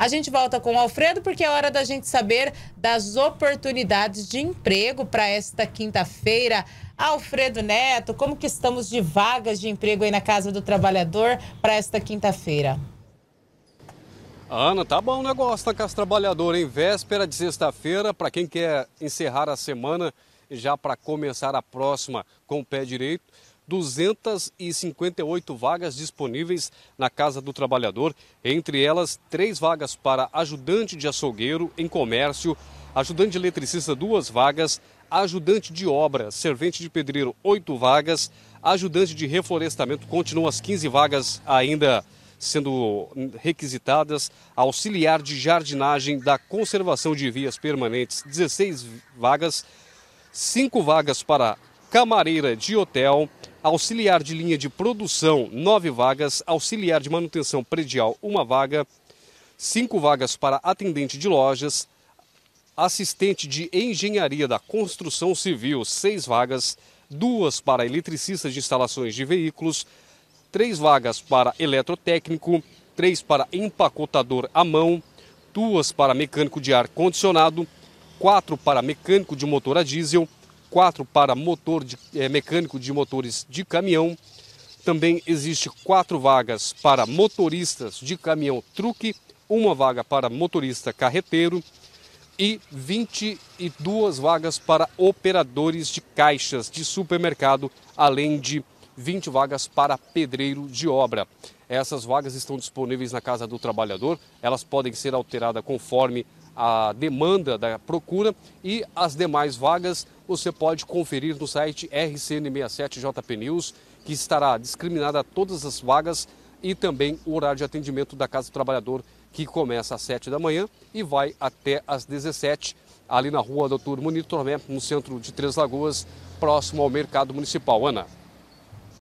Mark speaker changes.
Speaker 1: A gente volta com o Alfredo porque é hora da gente saber das oportunidades de emprego para esta quinta-feira. Alfredo Neto, como que estamos de vagas de emprego aí na Casa do Trabalhador para esta quinta-feira?
Speaker 2: Ana, tá bom o negócio na Casa Trabalhador em véspera de sexta-feira, para quem quer encerrar a semana já para começar a próxima com o pé direito. 258 vagas disponíveis na Casa do Trabalhador, entre elas três vagas para ajudante de açougueiro em comércio, ajudante de eletricista duas vagas, ajudante de obra, servente de pedreiro oito vagas, ajudante de reflorestamento continuam as 15 vagas ainda sendo requisitadas, auxiliar de jardinagem da conservação de vias permanentes 16 vagas, cinco vagas para camareira de hotel, auxiliar de linha de produção, nove vagas, auxiliar de manutenção predial, uma vaga, cinco vagas para atendente de lojas, assistente de engenharia da construção civil, seis vagas, duas para eletricista de instalações de veículos, três vagas para eletrotécnico, três para empacotador à mão, duas para mecânico de ar condicionado, quatro para mecânico de motor a diesel, quatro para motor de, é, mecânico de motores de caminhão. Também existe quatro vagas para motoristas de caminhão truque, uma vaga para motorista carreteiro e 22 vagas para operadores de caixas de supermercado, além de 20 vagas para pedreiro de obra. Essas vagas estão disponíveis na Casa do Trabalhador, elas podem ser alteradas conforme a demanda da procura e as demais vagas você pode conferir no site RCN67JP News, que estará discriminada todas as vagas e também o horário de atendimento da Casa do Trabalhador, que começa às 7 da manhã e vai até às 17, ali na rua Doutor Monitormé, no centro de Três Lagoas, próximo ao Mercado Municipal. Ana.